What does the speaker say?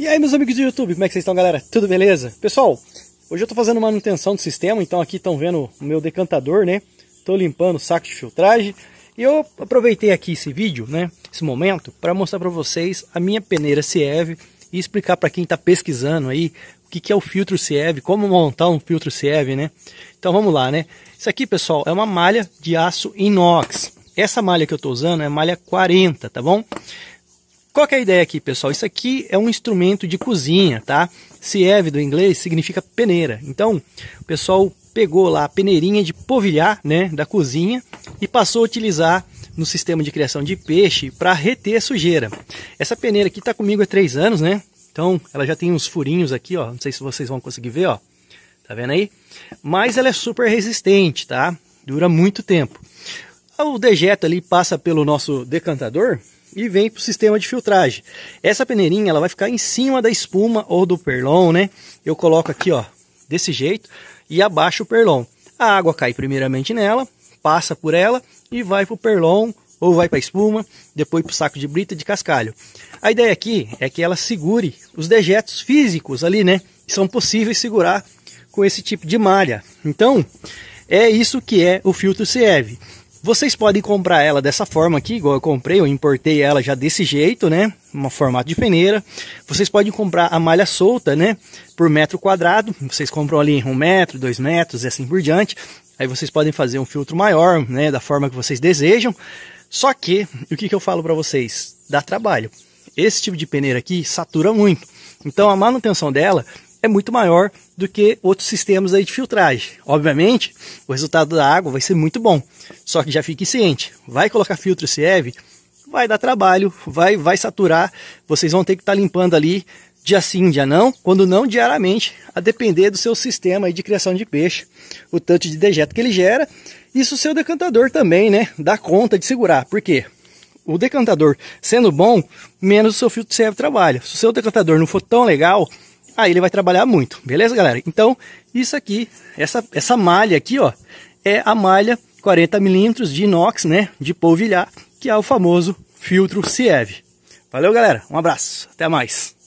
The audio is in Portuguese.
E aí meus amigos do YouTube, como é que vocês estão galera? Tudo beleza? Pessoal, hoje eu estou fazendo manutenção do sistema, então aqui estão vendo o meu decantador, né? Estou limpando o saco de filtragem e eu aproveitei aqui esse vídeo, né? Esse momento para mostrar para vocês a minha peneira Ciev e explicar para quem está pesquisando aí o que, que é o filtro Ciev, como montar um filtro Ciev, né? Então vamos lá, né? Isso aqui, pessoal, é uma malha de aço inox. Essa malha que eu estou usando é malha 40, tá bom? Qual é a ideia aqui, pessoal? Isso aqui é um instrumento de cozinha, tá? Sieve do inglês significa peneira. Então, o pessoal pegou lá a peneirinha de povilhar, né, da cozinha e passou a utilizar no sistema de criação de peixe para reter a sujeira. Essa peneira aqui está comigo há três anos, né? Então, ela já tem uns furinhos aqui, ó. Não sei se vocês vão conseguir ver, ó. Tá vendo aí? Mas ela é super resistente, tá? Dura muito tempo. O dejeto ali passa pelo nosso decantador, e vem para o sistema de filtragem. Essa peneirinha ela vai ficar em cima da espuma ou do perlon, né? Eu coloco aqui, ó, desse jeito e abaixo o perlon. A água cai primeiramente nela, passa por ela e vai para o perlon ou vai para a espuma, depois para o saco de brita de cascalho. A ideia aqui é que ela segure os dejetos físicos ali, né? Que são possíveis segurar com esse tipo de malha. Então, é isso que é o filtro CEV. Vocês podem comprar ela dessa forma aqui, igual eu comprei, eu importei ela já desse jeito, né? Um formato de peneira. Vocês podem comprar a malha solta, né? Por metro quadrado. Vocês compram ali um metro, dois metros e assim por diante. Aí vocês podem fazer um filtro maior, né? Da forma que vocês desejam. Só que, o que, que eu falo para vocês? Dá trabalho. Esse tipo de peneira aqui satura muito. Então a manutenção dela é muito maior do que outros sistemas aí de filtragem. Obviamente, o resultado da água vai ser muito bom. Só que já fique ciente, vai colocar filtro CF, vai dar trabalho, vai vai saturar, vocês vão ter que estar tá limpando ali dia sim, dia não, quando não diariamente, a depender do seu sistema aí de criação de peixe, o tanto de dejeto que ele gera, isso o seu decantador também, né, dá conta de segurar. Por quê? O decantador sendo bom, menos o seu filtro serve trabalho. Se o seu decantador não for tão legal, Aí ah, ele vai trabalhar muito, beleza, galera? Então, isso aqui, essa, essa malha aqui, ó, é a malha 40 milímetros de inox, né, de polvilhar, que é o famoso filtro Ciev. Valeu, galera. Um abraço. Até mais.